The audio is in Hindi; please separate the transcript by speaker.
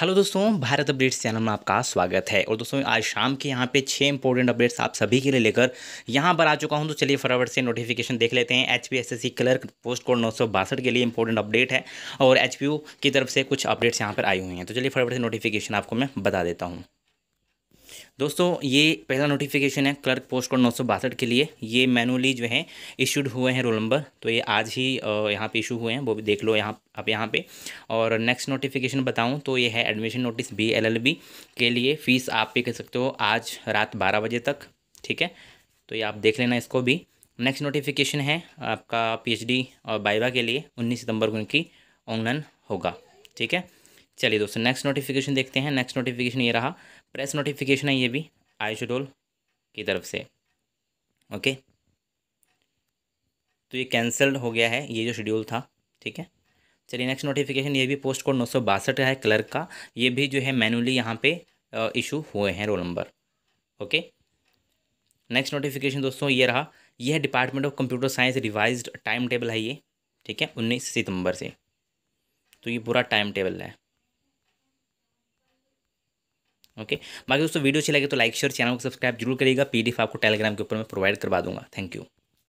Speaker 1: हेलो दोस्तों भारत अपडेट्स चैनल में आपका स्वागत है और दोस्तों आज शाम के यहाँ पे छः इंपॉर्टेंट अपडेट्स आप सभी के लिए लेकर यहाँ पर आ चुका हूँ तो चलिए फटाफट से नोटिफिकेशन देख लेते हैं H P S S C clerk post code नौ सौ बासठ के लिए इंपॉर्टेंट अपडेट है और एच पी की तरफ से कुछ अपडेट्स यहाँ पर आई हुई हैं तो चलिए फटाफट से नोटिफिकेशन आपको मैं बता देता हूँ दोस्तों ये पहला नोटिफिकेशन है क्लर्क पोस्ट कोड नौ के लिए ये मैनुअली जो है इशूड हुए हैं रोल नंबर तो ये आज ही यहाँ पे इशू हुए हैं वो भी देख लो यहाँ आप यहाँ पे और नेक्स्ट नोटिफिकेशन बताऊँ तो ये है admission notice B L L B के लिए फ़ीस आप पे कर सकते हो आज रात बारह बजे तक ठीक है तो ये आप देख लेना इसको भी नेक्स्ट नोटिफिकेशन है आपका पी और बाइबा के लिए उन्नीस सितंबर को उनकी ऑनलाइन होगा ठीक है चलिए दोस्तों नेक्स्ट नोटिफिकेशन देखते हैं नेक्स्ट नोटिफिकेशन ये रहा प्रेस नोटिफिकेशन है ये भी शेड्यूल की तरफ से ओके तो ये कैंसल्ड हो गया है ये जो शेड्यूल था ठीक है चलिए नेक्स्ट नोटिफिकेशन ये भी पोस्ट कोड नौ का है क्लर्क का ये भी जो है मैनुअली यहाँ पे इशू हुए हैं roll number okay next notification दोस्तों ये रहा यह department of computer science revised time table है ये ठीक है उन्नीस सितंबर से तो ये पूरा टाइम टेबल है ओके बाकी दोस्तों वीडियो अच्छी लगे तो लाइक शेयर चैनल को सब्सक्राइब जरूर करिएगा पीडीएफ आपको टेलीग्राम के ऊपर मैं प्रोवाइड करवा दूंगा थैंक यू